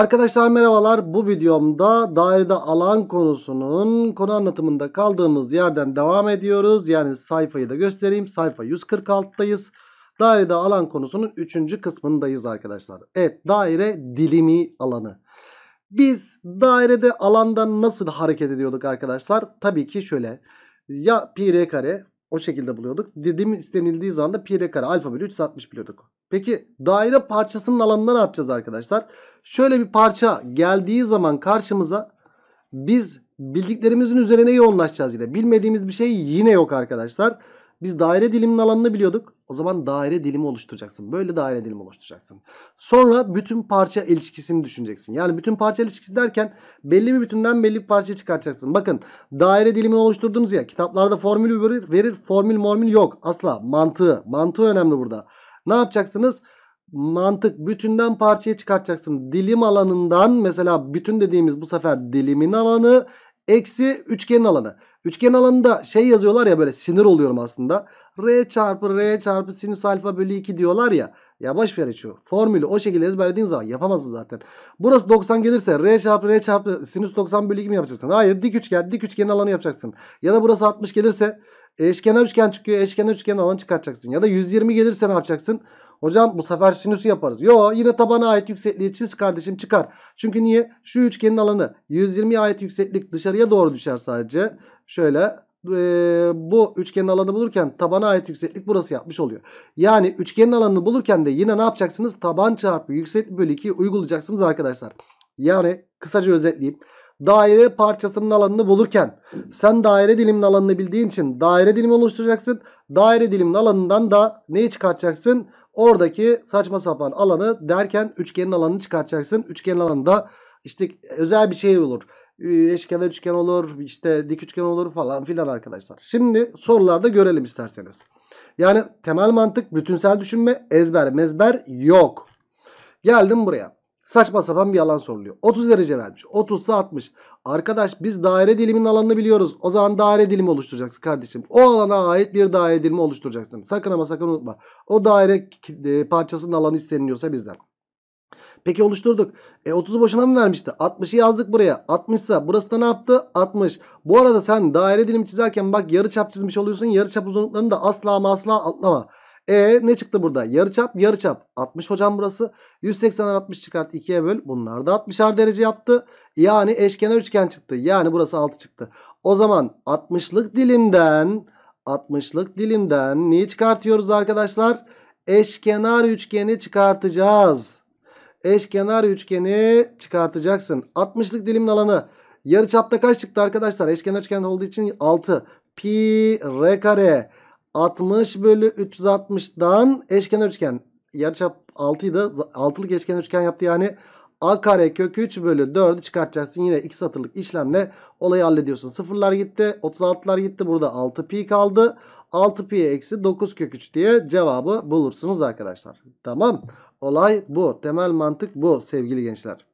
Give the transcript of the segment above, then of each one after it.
Arkadaşlar merhabalar. Bu videomda dairede alan konusunun konu anlatımında kaldığımız yerden devam ediyoruz. Yani sayfayı da göstereyim. Sayfa 146'dayız. Dairede alan konusunun 3. kısmındayız arkadaşlar. Evet daire dilimi alanı. Biz dairede alandan nasıl hareket ediyorduk arkadaşlar? Tabii ki şöyle. Ya pi r kare o şekilde buluyorduk. Dilim istenildiği zaman da pi r kare alfa bölü 360 biliyorduk. Peki daire parçasının alanında ne yapacağız arkadaşlar? Şöyle bir parça geldiği zaman karşımıza biz bildiklerimizin üzerine yoğunlaşacağız yine. Bilmediğimiz bir şey yine yok arkadaşlar. Biz daire diliminin alanını biliyorduk. O zaman daire dilimi oluşturacaksın. Böyle daire dilimi oluşturacaksın. Sonra bütün parça ilişkisini düşüneceksin. Yani bütün parça ilişkisi derken belli bir bütünden belli bir parça çıkartacaksın. Bakın daire dilimini oluşturdunuz ya kitaplarda formül verir. Formül mormül yok. Asla mantığı. Mantığı önemli burada. Ne yapacaksınız? Mantık bütünden parçaya çıkartacaksınız. Dilim alanından mesela bütün dediğimiz bu sefer dilimin alanı eksi üçgenin alanı. Üçgen alanında şey yazıyorlar ya böyle sinir oluyorum aslında. R çarpı R çarpı sinüs alfa bölü 2 diyorlar ya. Ya boş ver şu formülü o şekilde ezberlediğin zaman yapamazsın zaten. Burası 90 gelirse R çarpı R çarpı sinüs 90 bölü 2 mi yapacaksın? Hayır dik üçgen dik üçgenin alanı yapacaksın. Ya da burası 60 gelirse Eşkenar üçgen çıkıyor. Eşkenar üçgenin alanı çıkartacaksın. Ya da 120 gelirse ne yapacaksın? Hocam bu sefer sinüsü yaparız. Yo yine tabana ait yüksekliği çiz kardeşim çıkar. Çünkü niye? Şu üçgenin alanı 120 ait yükseklik dışarıya doğru düşer sadece. Şöyle e, bu üçgenin alanı bulurken tabana ait yükseklik burası yapmış oluyor. Yani üçgenin alanını bulurken de yine ne yapacaksınız? Taban çarpı yükseklik bölü 2'yi uygulayacaksınız arkadaşlar. Yani kısaca özetleyeyim daire parçasının alanını bulurken sen daire diliminin alanını bildiğin için daire dilimi oluşturacaksın. Daire diliminin alanından da neyi çıkartacaksın? Oradaki saçma sapan alanı derken üçgenin alanını çıkartacaksın. Üçgenin alanında işte özel bir şey olur. Ee, eşkenar üçgen olur, işte dik üçgen olur falan filan arkadaşlar. Şimdi sorularda görelim isterseniz. Yani temel mantık, bütünsel düşünme, ezber, mezber yok. Geldim buraya. Saçma sapan bir yalan soruluyor. 30 derece vermiş. 30 ise 60. Arkadaş biz daire dilimin alanını biliyoruz. O zaman daire dilimi oluşturacaksın kardeşim. O alana ait bir daire dilimi oluşturacaksın. Sakın ama sakın unutma. O daire e, parçasının alanı isteniliyorsa bizden. Peki oluşturduk. E 30'u boşuna mı vermişti? 60'ı yazdık buraya. 60 ise burası da ne yaptı? 60. Bu arada sen daire dilim çizerken bak yarı çap çizmiş oluyorsun. Yarı çap uzunluklarını da asla ama asla atlama. E ne çıktı burada? Yarıçap yarıçap 60 hocam burası. 180'den 60 çıkart 2'ye böl. Bunlar da 60'ar derece yaptı. Yani eşkenar üçgen çıktı. Yani burası 6 çıktı. O zaman 60'lık dilimden 60'lık dilimden neyi çıkartıyoruz arkadaşlar? Eşkenar üçgeni çıkartacağız. Eşkenar üçgeni çıkartacaksın. 60'lık dilimin alanı yarıçapta kaç çıktı arkadaşlar? Eşkenar üçgen olduğu için 6 pi r kare 60 bölü 360'dan eşkenar üçgen. Yarıçap 6'yı da 6'lık eşkenar üçgen yaptı. Yani a kare kök 3 bölü 4'ü çıkartacaksın. Yine x satırlık işlemle olayı hallediyorsun. Sıfırlar gitti. 36'lar gitti. Burada 6 pi kaldı. 6 pi eksi 9 kök 3 diye cevabı bulursunuz arkadaşlar. Tamam. Olay bu. Temel mantık bu sevgili gençler.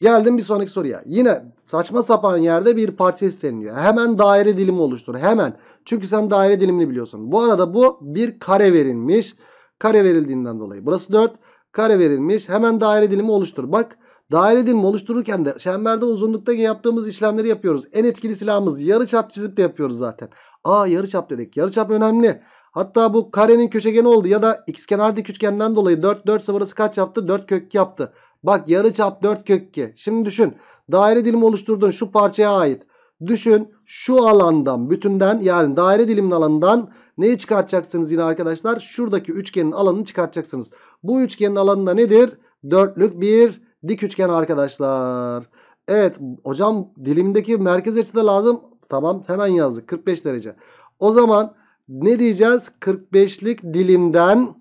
Geldim bir sonraki soruya. Yine saçma sapan yerde bir parça hissediliyor. Hemen daire dilimi oluştur. Hemen. Çünkü sen daire dilimini biliyorsun. Bu arada bu bir kare verilmiş. Kare verildiğinden dolayı. Burası 4. Kare verilmiş. Hemen daire dilimi oluştur. Bak daire dilimi oluştururken de şemberde uzunlukta yaptığımız işlemleri yapıyoruz. En etkili silahımız yarı çap çizip de yapıyoruz zaten. Aa yarı çap dedik. Yarı çap önemli. Hatta bu karenin köşegeni oldu ya da x kenar dik üçgenden dolayı 4 4 burası kaç yaptı? 4 kök yaptı. Bak yarı çap 4 kök 2. Şimdi düşün. Daire dilimi oluşturduğun şu parçaya ait. Düşün şu alandan bütünden yani daire dilimin alanından neyi çıkartacaksınız yine arkadaşlar? Şuradaki üçgenin alanını çıkartacaksınız. Bu üçgenin alanında nedir? Dörtlük bir dik üçgen arkadaşlar. Evet hocam dilimdeki merkez açı da lazım. Tamam hemen yazdık 45 derece. O zaman ne diyeceğiz? 45'lik dilimden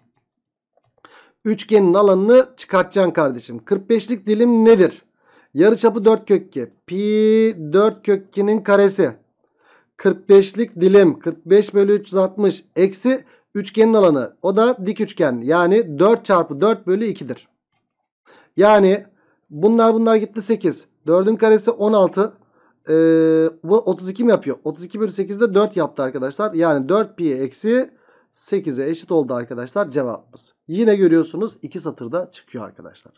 Üçgenin alanını çıkartacaksın kardeşim. 45'lik dilim nedir? Yarıçapı 4 kökü. Pi 4 kökünün karesi. 45'lik dilim 45 bölü 360 eksi üçgenin alanı. O da dik üçgen. Yani 4 çarpı 4 bölü 2'dir. Yani bunlar bunlar gitti 8. 4'ün karesi 16. Ee, bu 32 mi yapıyor? 32 bölü 8 de 4 yaptı arkadaşlar. Yani 4 pi eksi 8'e eşit oldu arkadaşlar cevabımız. Yine görüyorsunuz 2 satırda çıkıyor arkadaşlar.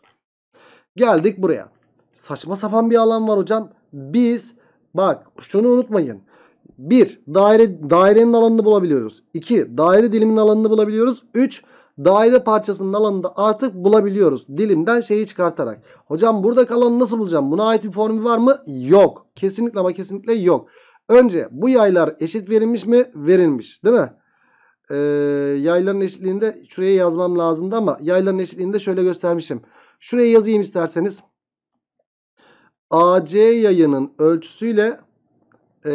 Geldik buraya. Saçma sapan bir alan var hocam. Biz bak şunu unutmayın. 1. Daire, dairenin alanını bulabiliyoruz. 2. Daire diliminin alanını bulabiliyoruz. 3. Daire parçasının alanını da artık bulabiliyoruz. Dilimden şeyi çıkartarak. Hocam burada alanı nasıl bulacağım? Buna ait bir formül var mı? Yok. Kesinlikle ama kesinlikle yok. Önce bu yaylar eşit verilmiş mi? Verilmiş. Değil mi? e, ee, yayların eşitliğinde şuraya yazmam lazımdı ama yayların eşitliğinde şöyle göstermişim. Şuraya yazayım isterseniz. AC yayının ölçüsüyle e,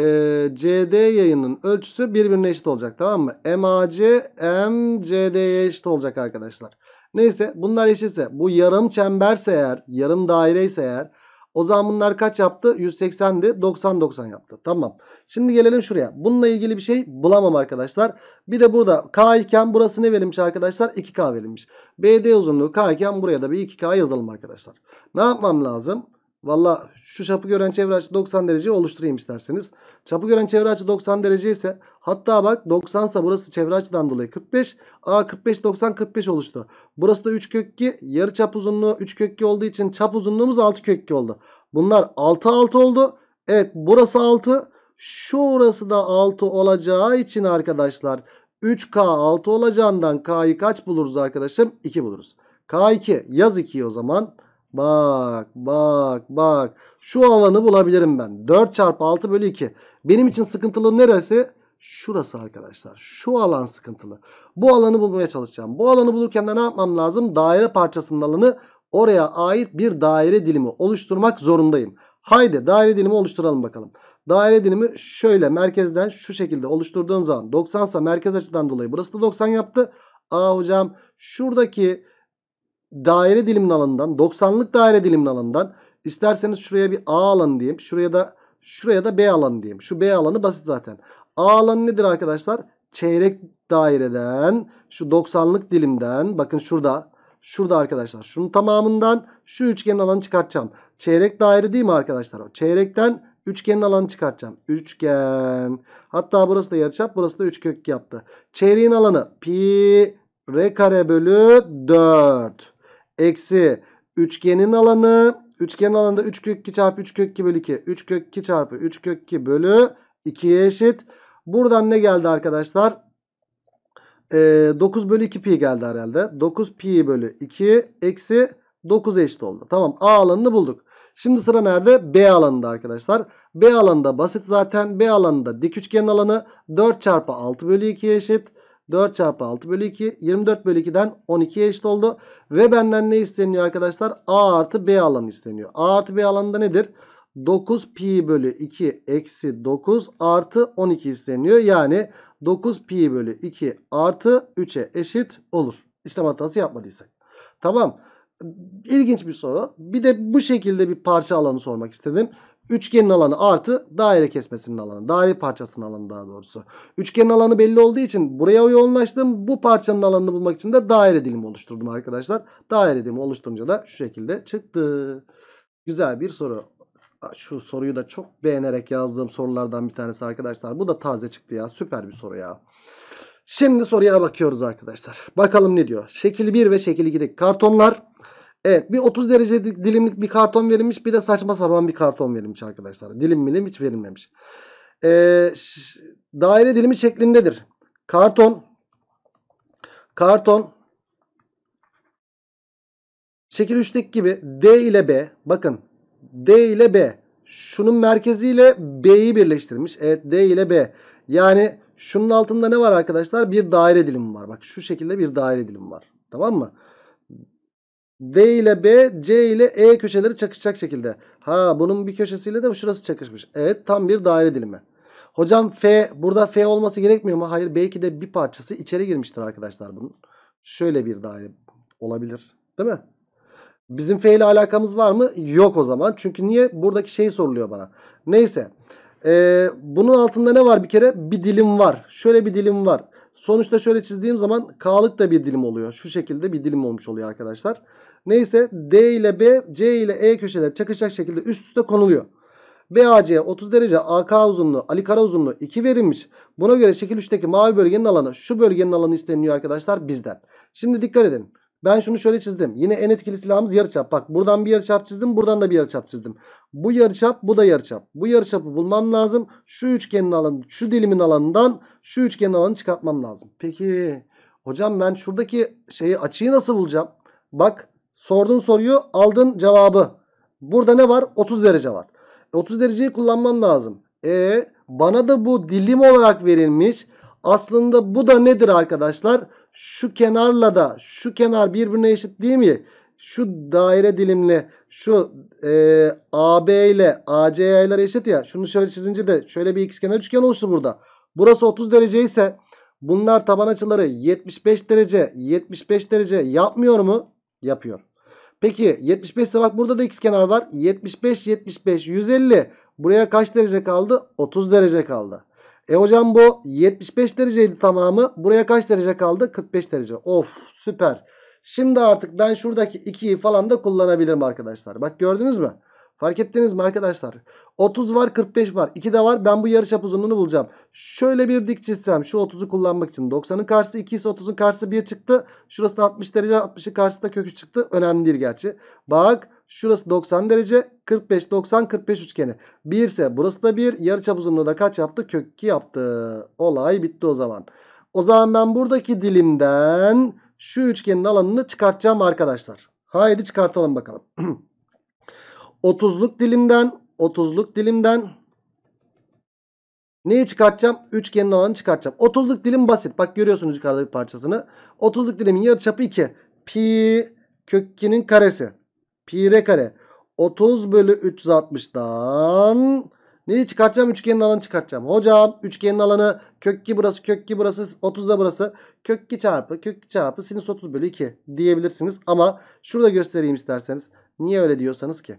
CD yayının ölçüsü birbirine eşit olacak tamam mı? MAC MCD'ye eşit olacak arkadaşlar. Neyse bunlar eşitse bu yarım çemberse eğer yarım daireyse eğer o zaman bunlar kaç yaptı? 180'di. 90-90 yaptı. Tamam. Şimdi gelelim şuraya. Bununla ilgili bir şey bulamam arkadaşlar. Bir de burada K iken burası ne verilmiş arkadaşlar? 2K verilmiş. BD uzunluğu K iken buraya da bir 2K yazalım arkadaşlar. Ne yapmam lazım? Valla şu çapı gören çevre açı 90 derece oluşturayım isterseniz. Çapı gören çevre açı 90 derece ise hatta bak 90 sa burası çevre açıdan dolayı 45. A 45 90 45 oluştu. Burası da 3 kök 2 yarı çap uzunluğu 3 kök 2 olduğu için çap uzunluğumuz 6 kök 2 oldu. Bunlar 6 6 oldu. Evet burası 6 şurası da 6 olacağı için arkadaşlar 3K 6 olacağından K'yı kaç buluruz arkadaşım? 2 buluruz. K2 yaz 2'yi o zaman. Bak bak bak. Şu alanı bulabilirim ben. 4 çarpı 6 bölü 2. Benim için sıkıntılı neresi? Şurası arkadaşlar. Şu alan sıkıntılı. Bu alanı bulmaya çalışacağım. Bu alanı bulurken de ne yapmam lazım? Daire parçasının alanı oraya ait bir daire dilimi oluşturmak zorundayım. Haydi daire dilimi oluşturalım bakalım. Daire dilimi şöyle merkezden şu şekilde oluşturduğum zaman 90 ise merkez açıdan dolayı burası da 90 yaptı. Aa hocam şuradaki daire dilimin alanından 90'lık daire dilimin alanından isterseniz şuraya bir A alanı diyeyim. Şuraya da şuraya da B alanı diyeyim. Şu B alanı basit zaten. A alanı nedir arkadaşlar? Çeyrek daireden şu 90'lık dilimden bakın şurada şurada arkadaşlar şunun tamamından şu üçgenin alanı çıkartacağım. Çeyrek daire değil mi arkadaşlar? çeyrekten üçgenin alanı çıkartacağım. Üçgen. Hatta burası da yarıçap burası da üç kök yaptı. Çeyreğin alanı pi r kare bölü 4 eksi üçgenin alanı. Üçgenin alanında 3 kök 2 çarpı 3 kök 2 bölü 2. 3 kök 2 çarpı 3 kök 2 bölü 2'ye eşit. Buradan ne geldi arkadaşlar? Ee, 9 bölü 2 pi geldi herhalde. 9 pi bölü 2 eksi 9 eşit oldu. Tamam A alanını bulduk. Şimdi sıra nerede? B alanında arkadaşlar. B alanında basit zaten. B alanında dik üçgenin alanı 4 çarpı 6 bölü 2 eşit. 4 çarpı 6 bölü 2. 24 bölü 2'den 12'ye eşit oldu. Ve benden ne isteniyor arkadaşlar? A artı B alanı isteniyor. A artı B alanında nedir? 9 pi bölü 2 eksi 9 artı 12 isteniyor. Yani 9 pi bölü 2 artı 3'e eşit olur. İşlem hatası yapmadıysak. Tamam. İlginç bir soru. Bir de bu şekilde bir parça alanı sormak istedim. Üçgenin alanı artı daire kesmesinin alanı. Daire parçasının alanı daha doğrusu. Üçgenin alanı belli olduğu için buraya yoğunlaştım. Bu parçanın alanını bulmak için de daire dilimi oluşturdum arkadaşlar. Daire dilimi oluşturunca da şu şekilde çıktı. Güzel bir soru. Şu soruyu da çok beğenerek yazdığım sorulardan bir tanesi arkadaşlar. Bu da taze çıktı ya. Süper bir soru ya. Şimdi soruya bakıyoruz arkadaşlar. Bakalım ne diyor. Şekil 1 ve şekil 2'deki kartonlar Evet bir 30 derece dilimlik bir karton verilmiş bir de saçma sapan bir karton verilmiş arkadaşlar. Dilim milim hiç verilmemiş. Ee, daire dilimi şeklindedir. Karton karton şekil 3'teki gibi D ile B bakın D ile B şunun merkeziyle B'yi birleştirmiş. Evet D ile B yani şunun altında ne var arkadaşlar bir daire dilimi var. Bak şu şekilde bir daire dilimi var tamam mı? D ile B, C ile E köşeleri çakışacak şekilde. Ha bunun bir köşesiyle de şurası çakışmış. Evet tam bir daire dilimi. Hocam F burada F olması gerekmiyor mu? Hayır belki de bir parçası içeri girmiştir arkadaşlar bunun. Şöyle bir daire olabilir. Değil mi? Bizim F ile alakamız var mı? Yok o zaman. Çünkü niye? Buradaki şey soruluyor bana. Neyse. Ee, bunun altında ne var bir kere? Bir dilim var. Şöyle bir dilim var. Sonuçta şöyle çizdiğim zaman K'lık da bir dilim oluyor. Şu şekilde bir dilim olmuş oluyor arkadaşlar. Arkadaşlar neyse D ile B, C ile E köşeler çakışacak şekilde üst üste konuluyor. BAC 30 derece, AK uzunluğu, Ali Kara uzunluğu 2 verilmiş. Buna göre şekil 3'teki mavi bölgenin alanı şu bölgenin alanı isteniyor arkadaşlar bizden. Şimdi dikkat edin. Ben şunu şöyle çizdim. Yine en etkili silahımız yarıçap. Bak buradan bir yarıçap çizdim. Buradan da bir yarıçap çizdim. Bu yarıçap, bu da yarıçap. Bu yarıçapı bulmam lazım. Şu üçgenin alanı, şu dilimin alanından şu üçgenin alanını çıkartmam lazım. Peki hocam ben şuradaki şeyi açıyı nasıl bulacağım? Bak Sordun soruyu aldın cevabı. Burada ne var? 30 derece var. 30 e, dereceyi kullanmam lazım. E bana da bu dilim olarak verilmiş. Aslında bu da nedir arkadaşlar? Şu kenarla da şu kenar birbirine eşit değil mi? Şu daire dilimle şu e, AB ile AC yaylar eşit ya. Şunu şöyle çizince de şöyle bir ikizkenar üçgen oluştu burada. Burası 30 derece ise bunlar taban açıları 75 derece 75 derece yapmıyor mu? yapıyor. Peki 75 ise bak burada da x kenar var. 75, 75, 150. Buraya kaç derece kaldı? 30 derece kaldı. E hocam bu 75 dereceydi tamamı. Buraya kaç derece kaldı? 45 derece. Of süper. Şimdi artık ben şuradaki 2'yi falan da kullanabilirim arkadaşlar. Bak gördünüz mü? Fark ettiniz mi arkadaşlar? 30 var 45 var. 2 de var. Ben bu yarıçap uzunluğunu bulacağım. Şöyle bir dik çizsem şu 30'u kullanmak için. 90'ın karşısı 2 ise 30'un karşısı 1 çıktı. Şurası da 60 derece 60'ı karşısında kökü çıktı. Önemli değil gerçi. Bak şurası 90 derece 45 90 45 üçgeni. 1 ise burası da 1. Yarıçap uzunluğu da kaç yaptı? Kök 2 yaptı. Olay bitti o zaman. O zaman ben buradaki dilimden şu üçgenin alanını çıkartacağım arkadaşlar. Haydi çıkartalım bakalım. 30'luk dilimden 30'luk dilimden neyi çıkartacağım? Üçgenin alanı çıkartacağım. 30'luk dilim basit. Bak görüyorsunuz yukarıda bir parçasını. 30'luk dilimin yarıçapı 2. Pi kök 2'nin karesi. Pi r kare. 30 bölü 360'dan neyi çıkartacağım? Üçgenin alanını çıkartacağım. Hocam üçgenin alanı kök 2 burası kök 2 burası 30 da burası. Kök 2 çarpı kök 2 çarpı sinüs 30 bölü 2 diyebilirsiniz. Ama şurada göstereyim isterseniz. Niye öyle diyorsanız ki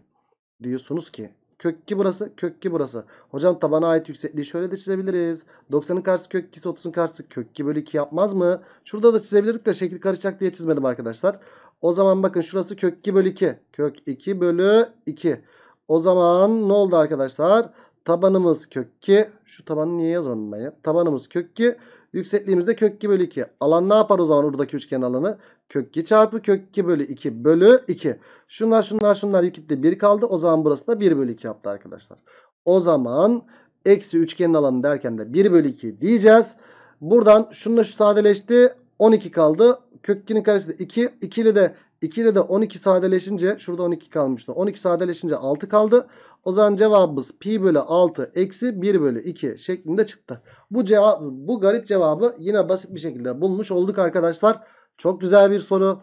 diyorsunuz ki kök 2 burası kök 2 burası. Hocam tabana ait yüksekliği şöyle de çizebiliriz. 90'ın karşısı kök 2'si 30'un karşısı kök 2 bölü 2 yapmaz mı? Şurada da çizebilirdik de şekil karışacak diye çizmedim arkadaşlar. O zaman bakın şurası kök 2 bölü 2. Kök 2 bölü 2. O zaman ne oldu arkadaşlar? Tabanımız kök 2. Şu tabanı niye yazmadım ben ya? Tabanımız kök 2 Yüksekliğimiz de kök 2 bölü 2. Alan ne yapar o zaman oradaki üçgen alanı? Kök 2 çarpı kök 2 bölü 2 bölü 2. Şunlar şunlar şunlar yüksekte 1 kaldı. O zaman burası da 1 bölü 2 yaptı arkadaşlar. O zaman eksi üçgenin alanı derken de 1 bölü 2 diyeceğiz. Buradan şununla şu sadeleşti. 12 kaldı. Kök 2'nin karesi de 2. 2 ile de 2 ile de 12 sadeleşince şurada 12 kalmıştı. 12 sadeleşince 6 kaldı. O zaman cevabımız pi bölü 6 eksi 1 bölü 2 şeklinde çıktı. Bu cevap, bu garip cevabı yine basit bir şekilde bulmuş olduk arkadaşlar. Çok güzel bir soru.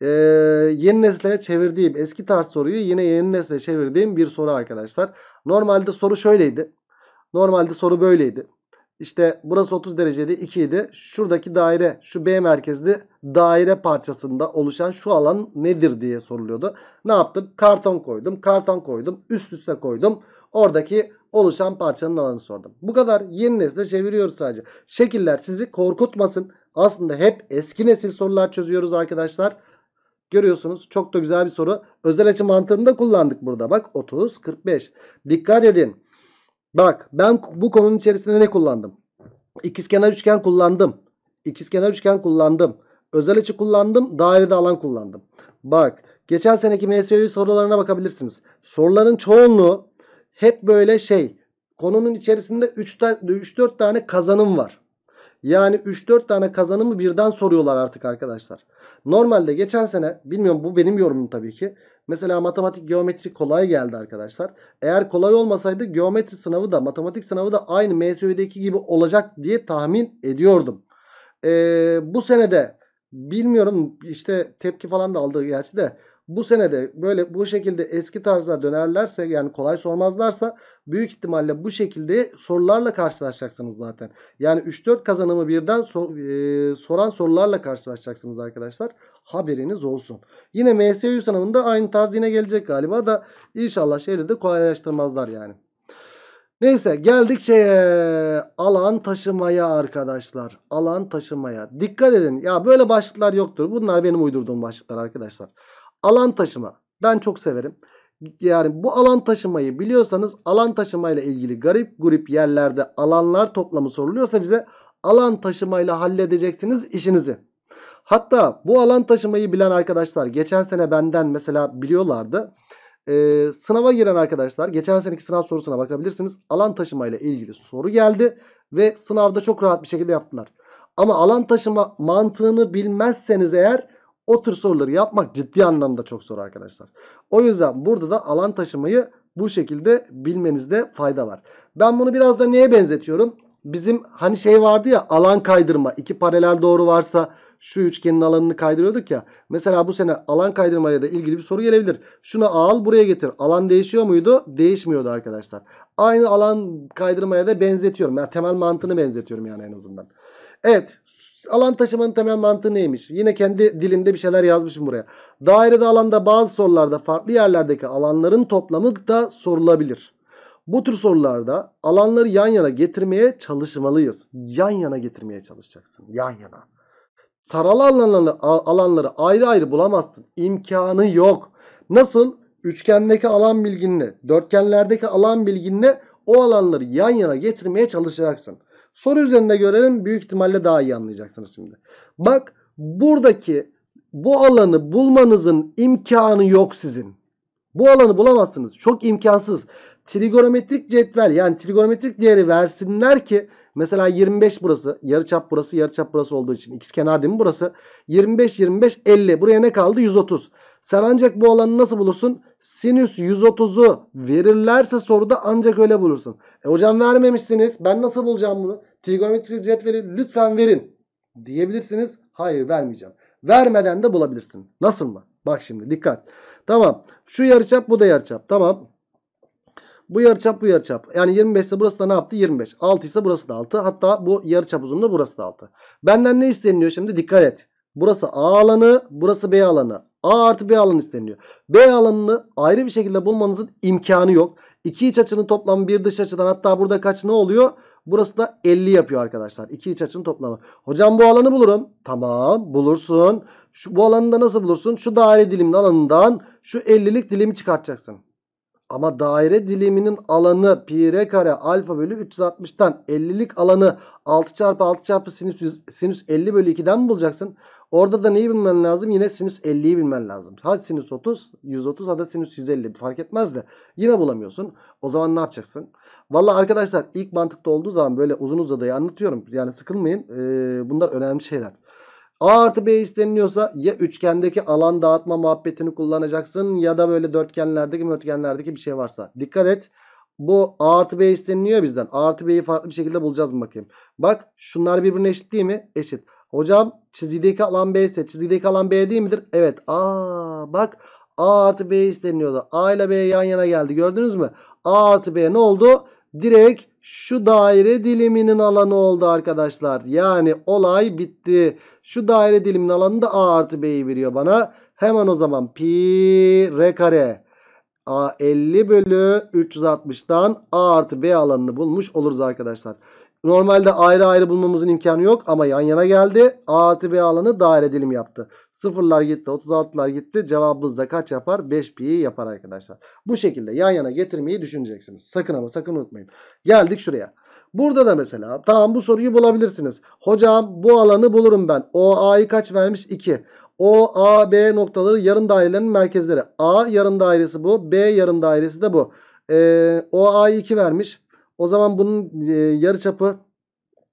Ee, yeni nesle çevirdiğim eski tarz soruyu yine yeni nesle çevirdiğim bir soru arkadaşlar. Normalde soru şöyleydi. Normalde soru böyleydi. İşte burası 30 dereceydi 2 idi. Şuradaki daire şu B merkezli daire parçasında oluşan şu alan nedir diye soruluyordu. Ne yaptım? Karton koydum. Karton koydum. Üst üste koydum. Oradaki oluşan parçanın alanı sordum. Bu kadar yeni nesle çeviriyoruz sadece. Şekiller sizi korkutmasın. Aslında hep eski nesil sorular çözüyoruz arkadaşlar. Görüyorsunuz çok da güzel bir soru. Özel açı mantığını da kullandık burada. Bak 30-45. Dikkat edin. Bak ben bu konunun içerisinde ne kullandım? İkizkenar üçgen kullandım. İkizkenar üçgen kullandım. Özel açı kullandım. Dairede alan kullandım. Bak geçen seneki MSÖ sorularına bakabilirsiniz. Soruların çoğunluğu hep böyle şey. Konunun içerisinde 3-4 tane kazanım var. Yani 3-4 tane kazanımı birden soruyorlar artık arkadaşlar. Normalde geçen sene bilmiyorum bu benim yorumum tabii ki. Mesela matematik geometri kolay geldi arkadaşlar. Eğer kolay olmasaydı geometri sınavı da matematik sınavı da aynı MSÜ'deki gibi olacak diye tahmin ediyordum. Ee, bu senede bilmiyorum işte tepki falan da aldığı gerçi de bu senede böyle bu şekilde eski tarzda dönerlerse yani kolay sormazlarsa büyük ihtimalle bu şekilde sorularla karşılaşacaksınız zaten. Yani 3-4 kazanımı birden sor, e, soran sorularla karşılaşacaksınız arkadaşlar. Haberiniz olsun. Yine MSU sınavında aynı tarz yine gelecek galiba da inşallah şeyde de kolaylaştırmazlar yani. Neyse geldikçe alan taşımaya arkadaşlar. Alan taşımaya. Dikkat edin. Ya böyle başlıklar yoktur. Bunlar benim uydurduğum başlıklar arkadaşlar. Alan taşıma. Ben çok severim. Yani bu alan taşımayı biliyorsanız alan taşımayla ilgili garip grup yerlerde alanlar toplamı soruluyorsa bize alan taşımayla halledeceksiniz işinizi. Hatta bu alan taşımayı bilen arkadaşlar geçen sene benden mesela biliyorlardı. Ee, sınava giren arkadaşlar geçen seneki sınav sorusuna bakabilirsiniz. Alan taşımayla ilgili soru geldi ve sınavda çok rahat bir şekilde yaptılar. Ama alan taşıma mantığını bilmezseniz eğer o tür soruları yapmak ciddi anlamda çok zor arkadaşlar. O yüzden burada da alan taşımayı bu şekilde bilmenizde fayda var. Ben bunu biraz da neye benzetiyorum? Bizim hani şey vardı ya alan kaydırma. iki paralel doğru varsa şu üçgenin alanını kaydırıyorduk ya. Mesela bu sene alan kaydırmaya da ilgili bir soru gelebilir. Şunu al buraya getir. Alan değişiyor muydu? Değişmiyordu arkadaşlar. Aynı alan kaydırmaya da benzetiyorum. Yani temel mantığını benzetiyorum yani en azından. Evet Alan taşımanın temel mantığı neymiş? Yine kendi dilimde bir şeyler yazmışım buraya. Dairede alanda bazı sorularda farklı yerlerdeki alanların toplamı da sorulabilir. Bu tür sorularda alanları yan yana getirmeye çalışmalıyız. Yan yana getirmeye çalışacaksın. Yan yana. Taralı alanları, alanları ayrı ayrı bulamazsın. İmkanı yok. Nasıl? Üçgendeki alan bilginle, dörtgenlerdeki alan bilginle o alanları yan yana getirmeye çalışacaksın. Soru üzerinde görelim. Büyük ihtimalle daha iyi anlayacaksınız şimdi. Bak buradaki bu alanı bulmanızın imkanı yok sizin. Bu alanı bulamazsınız. Çok imkansız. Trigonometrik cetvel yani trigonometrik değeri versinler ki mesela 25 burası. Yarıçap burası, yarıçap burası olduğu için. X kenar değil mi burası? 25, 25, 50. Buraya ne kaldı? 130. Sen ancak bu alanı nasıl bulursun? Sinüs 130'u verirlerse soruda ancak öyle bulursun. E hocam vermemişsiniz. Ben nasıl bulacağım bunu? Trigonometrik cetveli lütfen verin diyebilirsiniz. Hayır vermeyeceğim. Vermeden de bulabilirsin. Nasıl mı? Bak şimdi dikkat. Tamam. Şu yarıçap bu da yarıçap. Tamam. Bu yarıçap bu yarıçap. Yani 25 ise burası da ne yaptı? 25. 6 ise burası da 6. Hatta bu yarıçap uzunluğu burası da 6. Benden ne isteniliyor şimdi? Dikkat et. Burası A alanı, burası B alanı. A artı B alanı isteniyor. B alanını ayrı bir şekilde bulmanızın imkanı yok. İki iç açının toplamı bir dış açıdan hatta burada kaç ne oluyor? Burası da 50 yapıyor arkadaşlar. İki iç açının toplamı. Hocam bu alanı bulurum. Tamam bulursun. Şu, bu alanı da nasıl bulursun? Şu daire dilimin alanından şu 50'lik dilimi çıkartacaksın. Ama daire diliminin alanı pi r kare alfa bölü 360'tan 50'lik alanı 6 çarpı 6 çarpı sinüs, sinüs 50 bölü 2'den mi bulacaksın? Orada da neyi bilmen lazım? Yine sinüs 50'yi bilmen lazım. Ha sinüs 30, 130 ha da sinüs 150 fark etmez de yine bulamıyorsun. O zaman ne yapacaksın? Valla arkadaşlar ilk mantıkta olduğu zaman böyle uzun uzadıya anlatıyorum. Yani sıkılmayın. Ee, bunlar önemli şeyler. A artı B isteniliyorsa ya üçgendeki alan dağıtma muhabbetini kullanacaksın ya da böyle dörtgenlerdeki mörtgenlerdeki bir şey varsa. Dikkat et. Bu A artı B isteniliyor bizden. A artı B'yi farklı bir şekilde bulacağız mı bakayım. Bak şunlar birbirine eşit değil mi? Eşit. Hocam çizgideki alan B ise çizgideki alan B değil midir? Evet. Aa bak A artı B isteniyordu. A ile B yan yana geldi. Gördünüz mü? A artı B ne oldu? Direkt şu daire diliminin alanı oldu arkadaşlar. Yani olay bitti. Şu daire diliminin alanı da A artı B'yi veriyor bana. Hemen o zaman pi r kare. A 50 bölü 360'dan A artı B alanını bulmuş oluruz arkadaşlar. Normalde ayrı ayrı bulmamızın imkanı yok ama yan yana geldi. A artı B alanı daire dilim yaptı. Sıfırlar gitti 36'lar gitti. Cevabımız da kaç yapar? 5 pi yapar arkadaşlar. Bu şekilde yan yana getirmeyi düşüneceksiniz. Sakın ama sakın unutmayın. Geldik şuraya. Burada da mesela tamam bu soruyu bulabilirsiniz. Hocam bu alanı bulurum ben. O A'yı kaç vermiş? 2. O, A, B noktaları yarım dairelerin merkezleri. A yarım dairesi bu. B yarım dairesi de bu. Ee, o A'yı 2 vermiş. O zaman bunun e, yarı çapı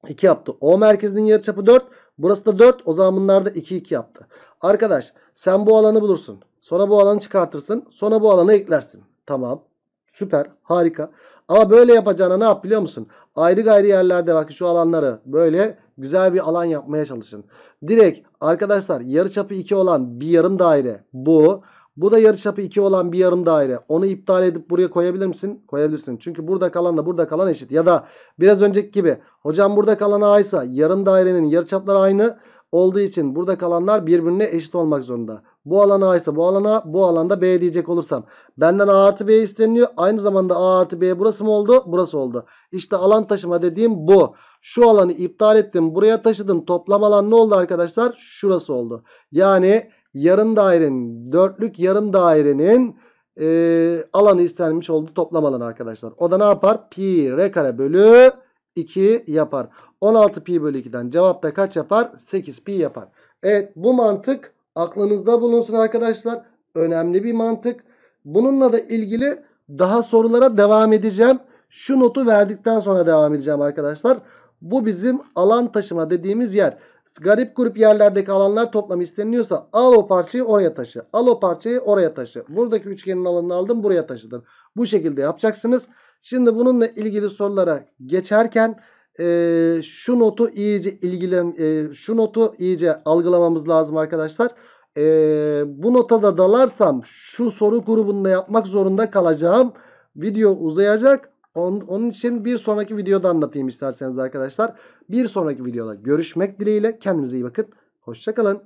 2 yaptı. O merkezinin yarı çapı 4. Burası da 4. O zaman bunlar da 2 2 yaptı. Arkadaş sen bu alanı bulursun. Sonra bu alanı çıkartırsın. Sonra bu alanı eklersin. Tamam. Süper. Harika. Ama böyle yapacağına ne yap biliyor musun? Ayrı gayrı yerlerde bak şu alanları böyle güzel bir alan yapmaya çalışın. Direkt arkadaşlar yarı çapı 2 olan bir yarım daire Bu bu da yarıçapı 2 olan bir yarım daire. Onu iptal edip buraya koyabilir misin? Koyabilirsin. Çünkü burada kalanla burada kalan eşit. Ya da biraz önceki gibi hocam burada kalan A'ysa yarım dairenin yarıçapları aynı olduğu için burada kalanlar birbirine eşit olmak zorunda. Bu alan A ise bu alana bu alanda B diyecek olursam. Benden A artı B isteniyor. Aynı zamanda A artı B burası mı oldu? Burası oldu. İşte alan taşıma dediğim bu. Şu alanı iptal ettim. Buraya taşıdım. Toplam alan ne oldu arkadaşlar? Şurası oldu. Yani yarım dairenin dörtlük yarım dairenin e, alanı istenmiş oldu toplam alanı arkadaşlar. O da ne yapar? Pi r kare bölü 2 yapar. 16 pi bölü 2'den cevap da kaç yapar? 8 pi yapar. Evet bu mantık aklınızda bulunsun arkadaşlar. Önemli bir mantık. Bununla da ilgili daha sorulara devam edeceğim. Şu notu verdikten sonra devam edeceğim arkadaşlar. Bu bizim alan taşıma dediğimiz yer garip grup yerlerdeki alanlar toplamı isteniliyorsa al o parçayı oraya taşı. Al o parçayı oraya taşı. Buradaki üçgenin alanını aldım buraya taşıdım. Bu şekilde yapacaksınız. Şimdi bununla ilgili sorulara geçerken e, şu notu iyice ilgilen e, şu notu iyice algılamamız lazım arkadaşlar. E, bu nota da dalarsam şu soru grubunda yapmak zorunda kalacağım. Video uzayacak. Onun, için bir sonraki videoda anlatayım isterseniz arkadaşlar. Bir sonraki videoda görüşmek dileğiyle. Kendinize iyi bakın. Hoşçakalın.